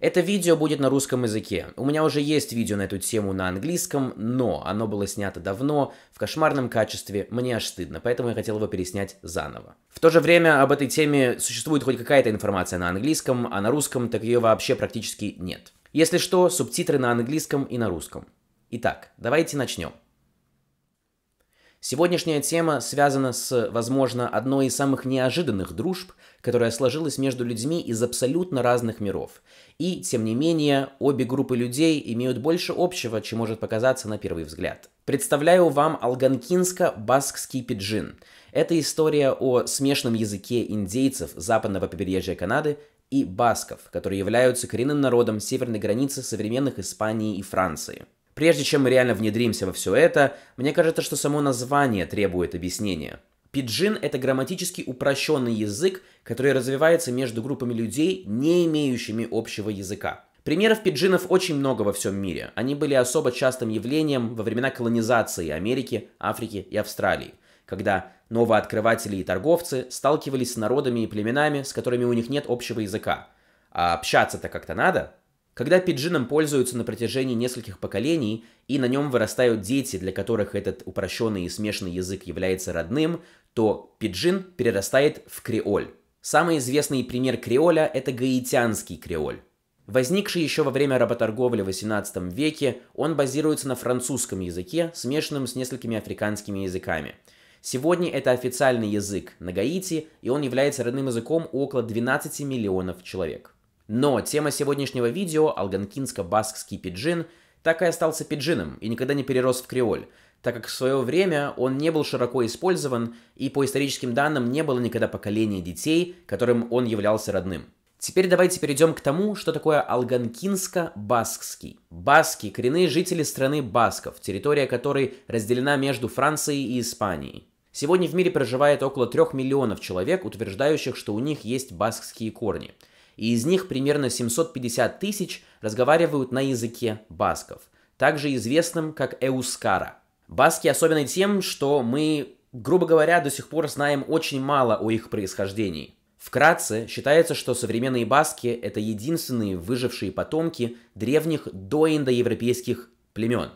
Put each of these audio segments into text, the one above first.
Это видео будет на русском языке. У меня уже есть видео на эту тему на английском, но оно было снято давно, в кошмарном качестве, мне аж стыдно, поэтому я хотел его переснять заново. В то же время об этой теме существует хоть какая-то информация на английском, а на русском так ее вообще практически нет. Если что, субтитры на английском и на русском. Итак, давайте начнем. Сегодняшняя тема связана с, возможно, одной из самых неожиданных дружб, которая сложилась между людьми из абсолютно разных миров. И, тем не менее, обе группы людей имеют больше общего, чем может показаться на первый взгляд. Представляю вам алганкинско-баскский пиджин. Это история о смешанном языке индейцев западного побережья Канады и басков, которые являются коренным народом северной границы современных Испании и Франции. Прежде чем мы реально внедримся во все это, мне кажется, что само название требует объяснения. Пиджин — это грамматически упрощенный язык, который развивается между группами людей, не имеющими общего языка. Примеров пиджинов очень много во всем мире. Они были особо частым явлением во времена колонизации Америки, Африки и Австралии, когда новооткрыватели и торговцы сталкивались с народами и племенами, с которыми у них нет общего языка. А общаться-то как-то надо — когда пиджином пользуются на протяжении нескольких поколений, и на нем вырастают дети, для которых этот упрощенный и смешанный язык является родным, то пиджин перерастает в креоль. Самый известный пример креоля – это гаитянский креоль. Возникший еще во время работорговли в XVIII веке, он базируется на французском языке, смешанном с несколькими африканскими языками. Сегодня это официальный язык на Гаити, и он является родным языком около 12 миллионов человек. Но тема сегодняшнего видео алганкинско-баскский пиджин так и остался пиджином и никогда не перерос в креоль, так как в свое время он не был широко использован и по историческим данным не было никогда поколения детей, которым он являлся родным. Теперь давайте перейдем к тому, что такое алганкинско-баскский. Баски – коренные жители страны Басков, территория которой разделена между Францией и Испанией. Сегодня в мире проживает около трех миллионов человек, утверждающих, что у них есть баскские корни – и из них примерно 750 тысяч разговаривают на языке басков, также известным как эускара. Баски особенны тем, что мы, грубо говоря, до сих пор знаем очень мало о их происхождении. Вкратце, считается, что современные баски – это единственные выжившие потомки древних доиндоевропейских племен.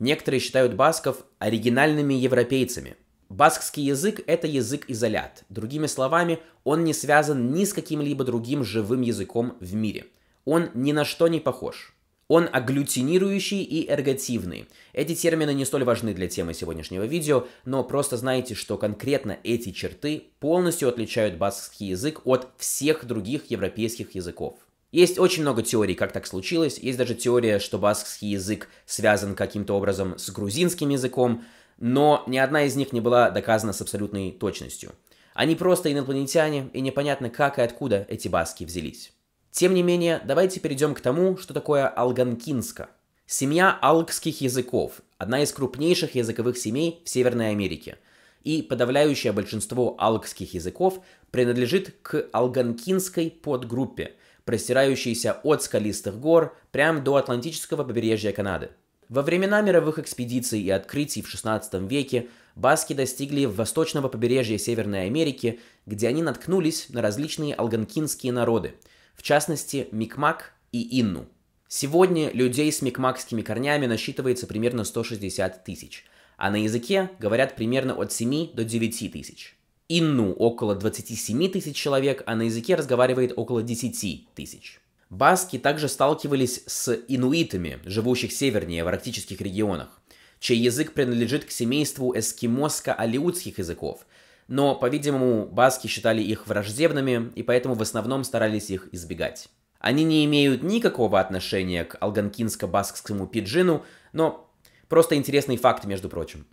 Некоторые считают басков оригинальными европейцами – Баскский язык — это язык-изолят. Другими словами, он не связан ни с каким-либо другим живым языком в мире. Он ни на что не похож. Он агглютинирующий и эргативный. Эти термины не столь важны для темы сегодняшнего видео, но просто знайте, что конкретно эти черты полностью отличают баскский язык от всех других европейских языков. Есть очень много теорий, как так случилось. Есть даже теория, что баскский язык связан каким-то образом с грузинским языком, но ни одна из них не была доказана с абсолютной точностью. Они просто инопланетяне, и непонятно как и откуда эти баски взялись. Тем не менее, давайте перейдем к тому, что такое алганкинска. Семья алгских языков – одна из крупнейших языковых семей в Северной Америке. И подавляющее большинство алгских языков принадлежит к алганкинской подгруппе, простирающейся от скалистых гор прямо до Атлантического побережья Канады. Во времена мировых экспедиций и открытий в XVI веке баски достигли восточного побережья Северной Америки, где они наткнулись на различные алганкинские народы, в частности Микмак и Инну. Сегодня людей с микмакскими корнями насчитывается примерно 160 тысяч, а на языке говорят примерно от 7 до 9 тысяч. Инну около 27 тысяч человек, а на языке разговаривает около 10 тысяч. Баски также сталкивались с инуитами, живущих севернее в арктических регионах, чей язык принадлежит к семейству эскимоско-алиутских языков, но, по-видимому, баски считали их враждебными и поэтому в основном старались их избегать. Они не имеют никакого отношения к алганкинско-баскскому пиджину, но просто интересный факт, между прочим.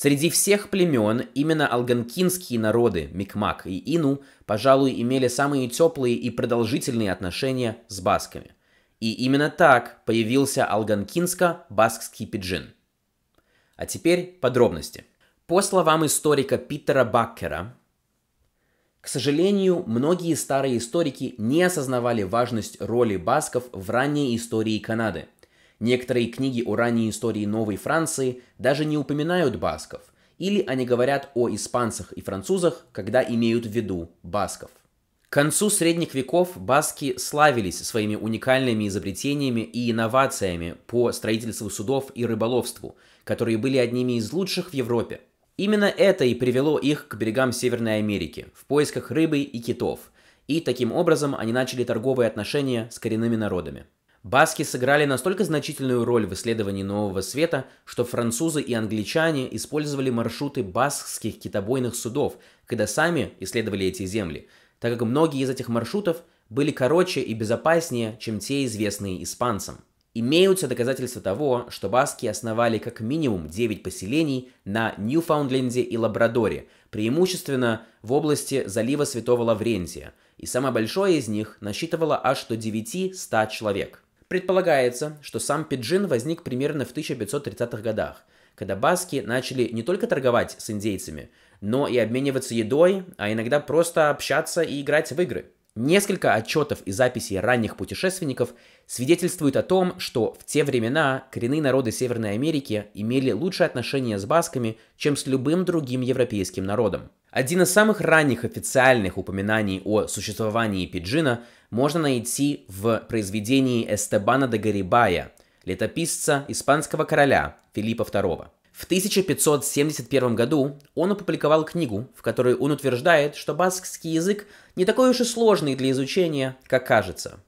Среди всех племен именно алганкинские народы, Микмак и Ину, пожалуй, имели самые теплые и продолжительные отношения с басками. И именно так появился алганкинско-баскский пиджин. А теперь подробности. По словам историка Питера Баккера, к сожалению, многие старые историки не осознавали важность роли басков в ранней истории Канады – Некоторые книги о ранней истории Новой Франции даже не упоминают басков, или они говорят о испанцах и французах, когда имеют в виду басков. К концу средних веков баски славились своими уникальными изобретениями и инновациями по строительству судов и рыболовству, которые были одними из лучших в Европе. Именно это и привело их к берегам Северной Америки в поисках рыбы и китов, и таким образом они начали торговые отношения с коренными народами. Баски сыграли настолько значительную роль в исследовании Нового Света, что французы и англичане использовали маршруты баскских китобойных судов, когда сами исследовали эти земли, так как многие из этих маршрутов были короче и безопаснее, чем те, известные испанцам. Имеются доказательства того, что баски основали как минимум 9 поселений на Ньюфаундленде и Лабрадоре, преимущественно в области залива Святого Лаврентия, и самое большое из них насчитывало аж до 9-100 человек – Предполагается, что сам пиджин возник примерно в 1530-х годах, когда баски начали не только торговать с индейцами, но и обмениваться едой, а иногда просто общаться и играть в игры. Несколько отчетов и записей ранних путешественников свидетельствуют о том, что в те времена коренные народы Северной Америки имели лучшее отношение с басками, чем с любым другим европейским народом. Один из самых ранних официальных упоминаний о существовании пиджина можно найти в произведении Эстебана де Гарибая, летописца испанского короля Филиппа II. В 1571 году он опубликовал книгу, в которой он утверждает, что баскский язык не такой уж и сложный для изучения, как кажется.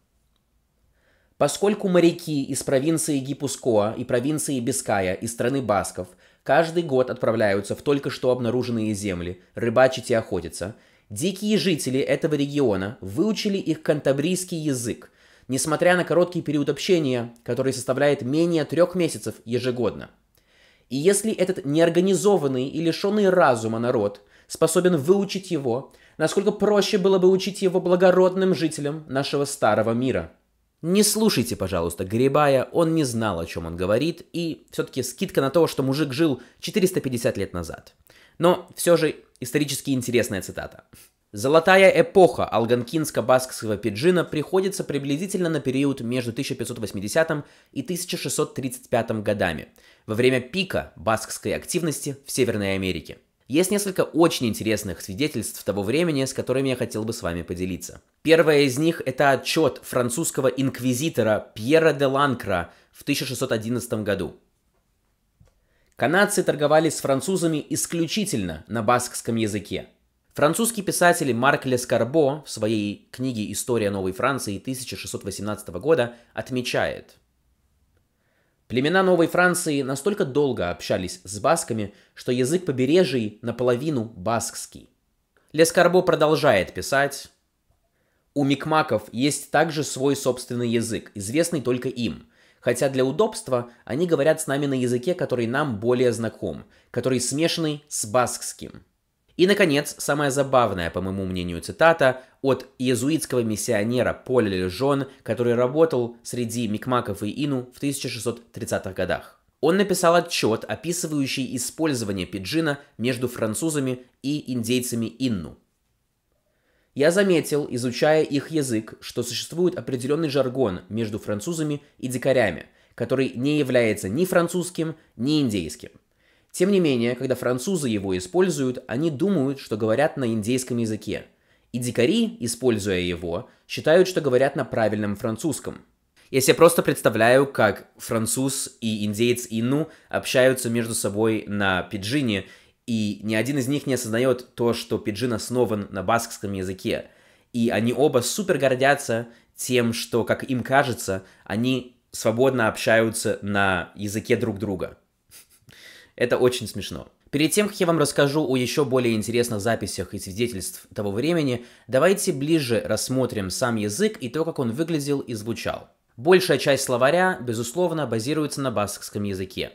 Поскольку моряки из провинции Гипускоа и провинции Биская из страны Басков – Каждый год отправляются в только что обнаруженные земли, рыбачить и охотиться. Дикие жители этого региона выучили их кантабрийский язык, несмотря на короткий период общения, который составляет менее трех месяцев ежегодно. И если этот неорганизованный и лишенный разума народ способен выучить его, насколько проще было бы учить его благородным жителям нашего старого мира – не слушайте, пожалуйста, Грибая, он не знал, о чем он говорит, и все-таки скидка на то, что мужик жил 450 лет назад. Но все же исторически интересная цитата. Золотая эпоха алганкинско-баскского пиджина приходится приблизительно на период между 1580 и 1635 годами, во время пика баскской активности в Северной Америке – есть несколько очень интересных свидетельств того времени, с которыми я хотел бы с вами поделиться. Первое из них – это отчет французского инквизитора Пьера де Ланкра в 1611 году. Канадцы торговали с французами исключительно на баскском языке. Французский писатель Марк Лескарбо в своей книге «История Новой Франции» 1618 года отмечает – Племена Новой Франции настолько долго общались с басками, что язык побережий наполовину баскский. Лескарбо продолжает писать. У микмаков есть также свой собственный язык, известный только им. Хотя для удобства они говорят с нами на языке, который нам более знаком, который смешанный с баскским – и, наконец, самая забавная, по моему мнению, цитата от иезуитского миссионера Поля Лежон, который работал среди микмаков и ину в 1630-х годах. Он написал отчет, описывающий использование пиджина между французами и индейцами инну. Я заметил, изучая их язык, что существует определенный жаргон между французами и дикарями, который не является ни французским, ни индейским – тем не менее, когда французы его используют, они думают, что говорят на индейском языке. И дикари, используя его, считают, что говорят на правильном французском. Я себе просто представляю, как француз и индеец ину общаются между собой на пиджине, и ни один из них не осознает то, что пиджин основан на баскском языке. И они оба супер гордятся тем, что, как им кажется, они свободно общаются на языке друг друга. Это очень смешно. Перед тем, как я вам расскажу о еще более интересных записях и свидетельств того времени, давайте ближе рассмотрим сам язык и то, как он выглядел и звучал. Большая часть словаря, безусловно, базируется на баскском языке.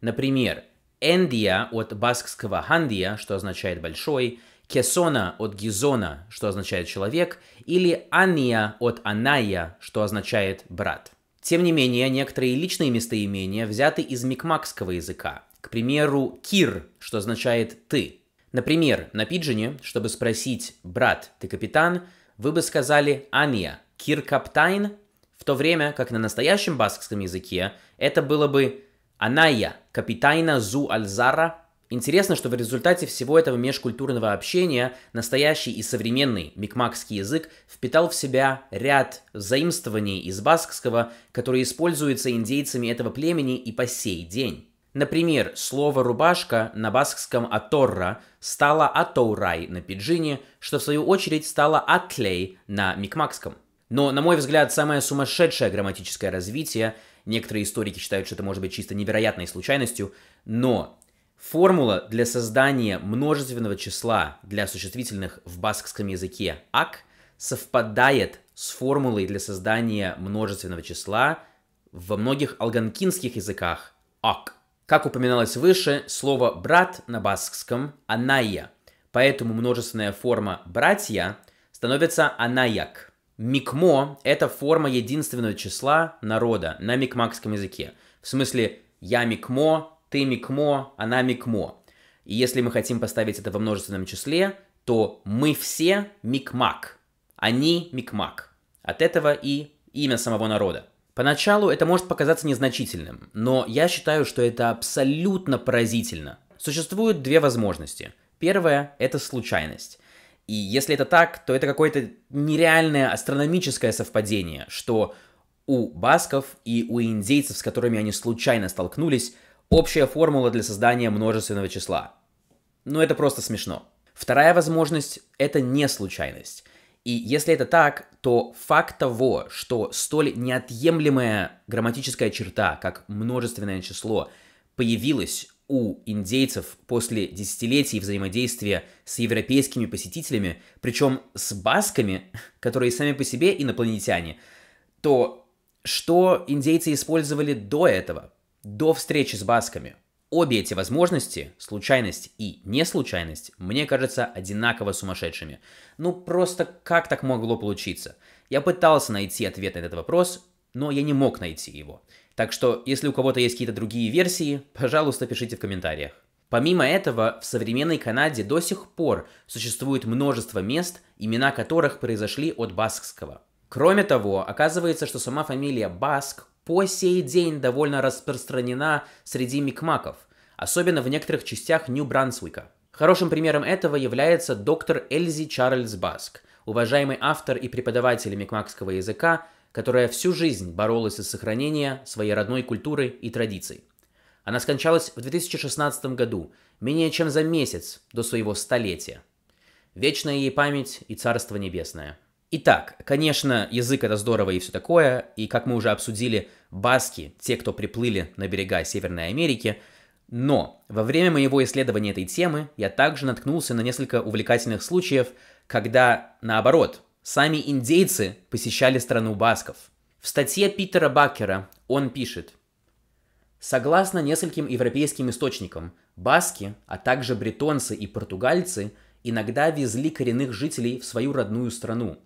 Например, «эндия» от баскского «хандия», что означает «большой», «кесона» от «гизона», что означает «человек», или «ания» от «аная», что означает «брат». Тем не менее, некоторые личные местоимения взяты из микмакского языка – к примеру, «кир», что означает «ты». Например, на пиджине, чтобы спросить «брат, ты капитан?», вы бы сказали «Анья», «кир каптайн», в то время как на настоящем баскском языке это было бы «Аная, капитайна зу альзара». Интересно, что в результате всего этого межкультурного общения настоящий и современный микмакский язык впитал в себя ряд заимствований из баскского, которые используются индейцами этого племени и по сей день. Например, слово «рубашка» на баскском «аторра» стало «атоурай» на пиджине, что в свою очередь стало «атлей» на микмакском. Но, на мой взгляд, самое сумасшедшее грамматическое развитие, некоторые историки считают, что это может быть чисто невероятной случайностью, но формула для создания множественного числа для существительных в баскском языке «ак» совпадает с формулой для создания множественного числа во многих алганкинских языках «ак». Как упоминалось выше, слово «брат» на баскском «аная», поэтому множественная форма «братья» становится «анаяк». Микмо – это форма единственного числа народа на микмакском языке. В смысле «я микмо», «ты микмо», «она микмо». И если мы хотим поставить это во множественном числе, то мы все микмак, они микмак. От этого и имя самого народа. Поначалу это может показаться незначительным, но я считаю, что это абсолютно поразительно. Существуют две возможности. Первая – это случайность. И если это так, то это какое-то нереальное астрономическое совпадение, что у басков и у индейцев, с которыми они случайно столкнулись, общая формула для создания множественного числа. Но это просто смешно. Вторая возможность – это не случайность. И если это так, то факт того, что столь неотъемлемая грамматическая черта, как множественное число, появилась у индейцев после десятилетий взаимодействия с европейскими посетителями, причем с басками, которые сами по себе инопланетяне, то что индейцы использовали до этого, до встречи с басками – Обе эти возможности, случайность и неслучайность, мне кажется одинаково сумасшедшими. Ну просто как так могло получиться? Я пытался найти ответ на этот вопрос, но я не мог найти его. Так что, если у кого-то есть какие-то другие версии, пожалуйста, пишите в комментариях. Помимо этого, в современной Канаде до сих пор существует множество мест, имена которых произошли от баскского. Кроме того, оказывается, что сама фамилия Баск по сей день довольно распространена среди микмаков, особенно в некоторых частях Нью-Брансуика. Хорошим примером этого является доктор Эльзи Чарльз Баск, уважаемый автор и преподаватель микмакского языка, которая всю жизнь боролась за сохранение своей родной культуры и традиций. Она скончалась в 2016 году, менее чем за месяц до своего столетия. Вечная ей память и Царство Небесное – Итак, конечно, язык это здорово и все такое, и как мы уже обсудили, баски, те, кто приплыли на берега Северной Америки, но во время моего исследования этой темы я также наткнулся на несколько увлекательных случаев, когда, наоборот, сами индейцы посещали страну басков. В статье Питера Бакера он пишет, Согласно нескольким европейским источникам, баски, а также бретонцы и португальцы иногда везли коренных жителей в свою родную страну,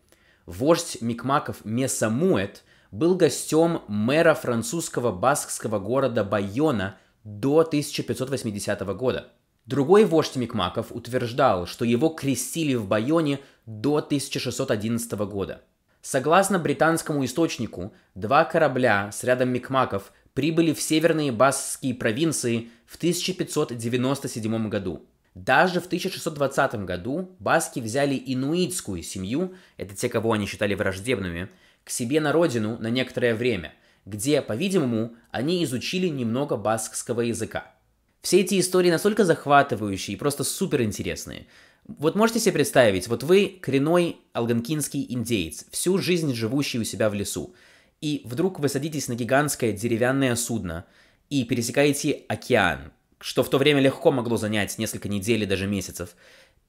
вождь микмаков Месамуэт был гостем мэра французского баскского города Байона до 1580 года. Другой вождь микмаков утверждал, что его крестили в Байоне до 1611 года. Согласно британскому источнику, два корабля с рядом микмаков прибыли в северные баскские провинции в 1597 году – даже в 1620 году баски взяли инуитскую семью, это те, кого они считали враждебными, к себе на родину на некоторое время, где, по-видимому, они изучили немного баскского языка. Все эти истории настолько захватывающие и просто суперинтересные. Вот можете себе представить, вот вы коренной алганкинский индеец, всю жизнь живущий у себя в лесу, и вдруг вы садитесь на гигантское деревянное судно и пересекаете океан, что в то время легко могло занять несколько недель и даже месяцев.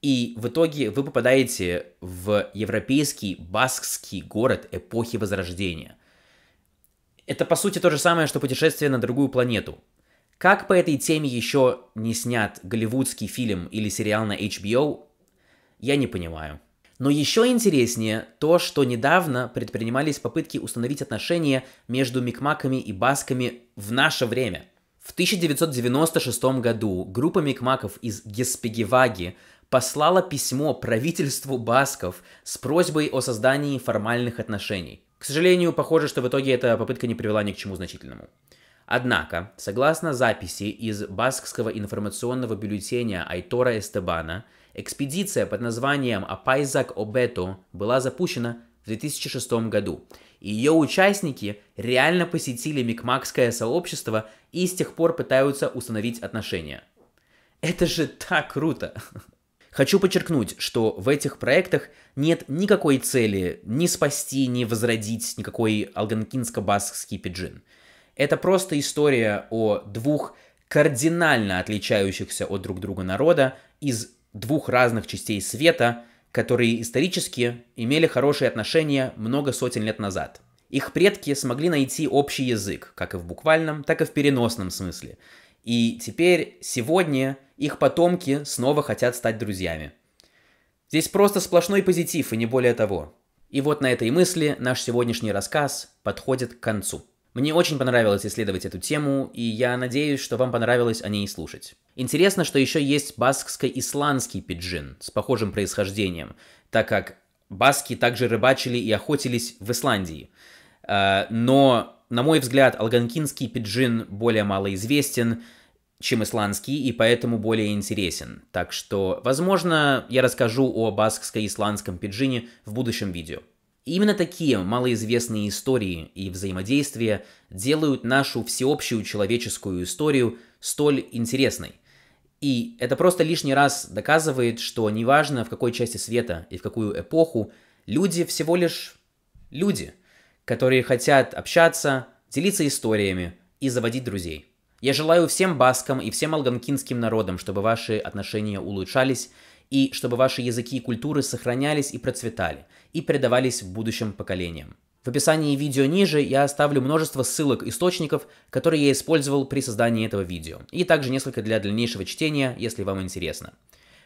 И в итоге вы попадаете в европейский баскский город эпохи Возрождения. Это, по сути, то же самое, что путешествие на другую планету. Как по этой теме еще не снят голливудский фильм или сериал на HBO, я не понимаю. Но еще интереснее то, что недавно предпринимались попытки установить отношения между микмаками и басками в наше время – в 1996 году группа микмаков из Геспегиваги послала письмо правительству басков с просьбой о создании формальных отношений. К сожалению, похоже, что в итоге эта попытка не привела ни к чему значительному. Однако, согласно записи из баскского информационного бюллетеня Айтора Эстебана, экспедиция под названием «Апайзак Обето была запущена в 2006 году. ее участники реально посетили микмакское сообщество и с тех пор пытаются установить отношения. Это же так круто! Хочу подчеркнуть, что в этих проектах нет никакой цели ни спасти, ни возродить никакой алганкинско-баскский пиджин. Это просто история о двух кардинально отличающихся от друг друга народа из двух разных частей света, которые исторически имели хорошие отношения много сотен лет назад. Их предки смогли найти общий язык, как и в буквальном, так и в переносном смысле. И теперь, сегодня, их потомки снова хотят стать друзьями. Здесь просто сплошной позитив и не более того. И вот на этой мысли наш сегодняшний рассказ подходит к концу. Мне очень понравилось исследовать эту тему, и я надеюсь, что вам понравилось о ней слушать. Интересно, что еще есть баскско-исландский пиджин с похожим происхождением, так как баски также рыбачили и охотились в Исландии. Э, но, на мой взгляд, алганкинский пиджин более малоизвестен, чем исландский, и поэтому более интересен. Так что, возможно, я расскажу о баскско-исландском пиджине в будущем видео именно такие малоизвестные истории и взаимодействия делают нашу всеобщую человеческую историю столь интересной. И это просто лишний раз доказывает, что неважно в какой части света и в какую эпоху, люди всего лишь люди, которые хотят общаться, делиться историями и заводить друзей. Я желаю всем баскам и всем алганкинским народам, чтобы ваши отношения улучшались, и чтобы ваши языки и культуры сохранялись и процветали, и передавались в будущем поколениям. В описании видео ниже я оставлю множество ссылок источников, которые я использовал при создании этого видео, и также несколько для дальнейшего чтения, если вам интересно.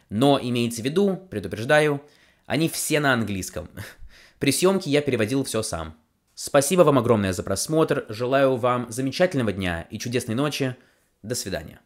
Но имейте в виду, предупреждаю, они все на английском. При съемке я переводил все сам. Спасибо вам огромное за просмотр, желаю вам замечательного дня и чудесной ночи. До свидания.